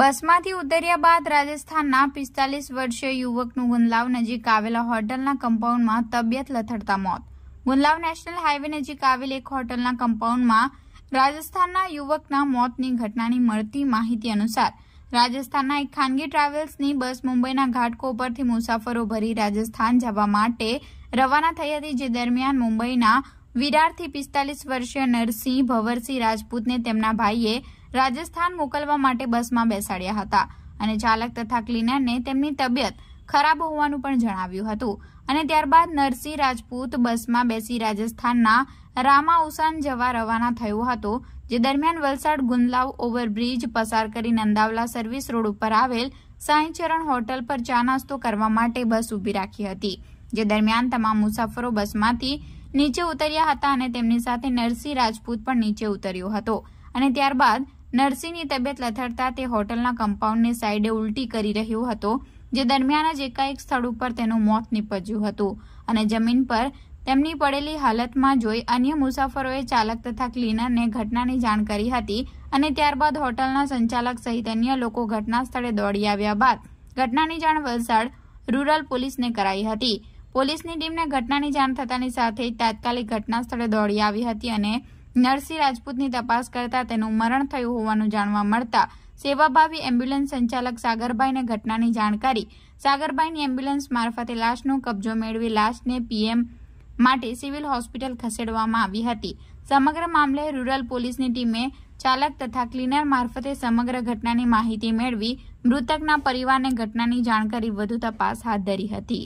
બસમાંથી ઉતર્યા બાદ રાજસ્થાનના પિસ્તાલીસ વર્ષીય યુવકનું ગુંદલાવ નજીક આવેલા હોટલના કમ્પાઉન્ડમાં તબિયત લથડતા મોત ગુંદલાવ નેશનલ હાઇવે નજીક આવેલ એક હોટલના કમ્પાઉન્ડમાં રાજસ્થાનના યુવકના મોતની ઘટનાની મળતી માહિતી અનુસાર રાજસ્થાનના એક ખાનગી ટ્રાવેલ્સની બસ મુંબઈના ઘાટકો પરથી મુસાફરો ભરી રાજસ્થાન જવા માટે રવાના થઈ હતી જે દરમિયાન મુંબઈના વિરારથી પિસ્તાલીસ વર્ષીય નરસિંહ ભવરસિંહ રાજપૂતને તેમના ભાઈએ રાજસ્થાન મોકલવા માટે બસમાં બેસાડ્યા હતા અને ચાલક તથા ક્લીનરને તેમની તબિયત ખરાબ હોવાનું પણ જણાવ્યું હતું અને ત્યારબાદ નરસિંહ રાજપૂત બસમાં બેસી રાજસ્થાનના રામા ઉસાન જવા રવાના થયો હતો જે દરમિયાન વલસાડ ગુંદલાવ ઓવરબ્રિજ પસાર કરી નંદાવલા સર્વિસ રોડ ઉપર આવેલ સાંઈચરણ હોટલ પર ચા નાસ્તો કરવા માટે બસ ઊભી રાખી હતી જે દરમિયાન તમામ મુસાફરો બસમાંથી નીચે ઉતર્યા હતા અને તેમની સાથે નરસિંહ રાજપૂત પણ નીચે ઉતર્યો હતો અને ત્યારબાદ નરસિંહની તબિયત લથડતા તે હોટલના કમ્પાઉન્ડની સાઈડે ઉલટી કરી રહ્યો હતો જે દરમિયાન જ એકાએક સ્થળ ઉપર તેનું મોત નીપજ્યું હતું અને જમીન પર તેમની પડેલી હાલતમાં જોઈ અન્ય મુસાફરોએ ચાલક તથા ક્લીનરને ઘટનાની જાણ કરી હતી અને ત્યારબાદ હોટલના સંચાલક સહિત અન્ય લોકો ઘટના સ્થળે દોડી આવ્યા બાદ ઘટનાની જાણ વલસાડ રૂરલ પોલીસને કરાઈ હતી પોલીસની ટીમને ઘટનાની જાણ થતાની સાથે જ તાત્કાલિક ઘટના સ્થળે દોડી આવી હતી અને નરસિંહ રાજપૂતની તપાસ કરતા તેનું મરણ થયું હોવાનું જાણવા મળતા સેવાભાવી એમ્બ્યુલન્સ સંચાલક સાગરભાઈને ઘટનાની જાણકારી સાગરભાઈની એમ્બ્યુલન્સ મારફતે લાશનો કબજો મેળવી લાશને પીએમ માટે સિવિલ હોસ્પિટલ ખસેડવામાં આવી હતી સમગ્ર મામલે રૂરલ પોલીસની ટીમે ચાલક તથા ક્લીનર મારફતે સમગ્ર ઘટનાની માહિતી મેળવી મૃતકના પરિવારને ઘટનાની જાણકારી વધુ તપાસ હાથ ધરી હતી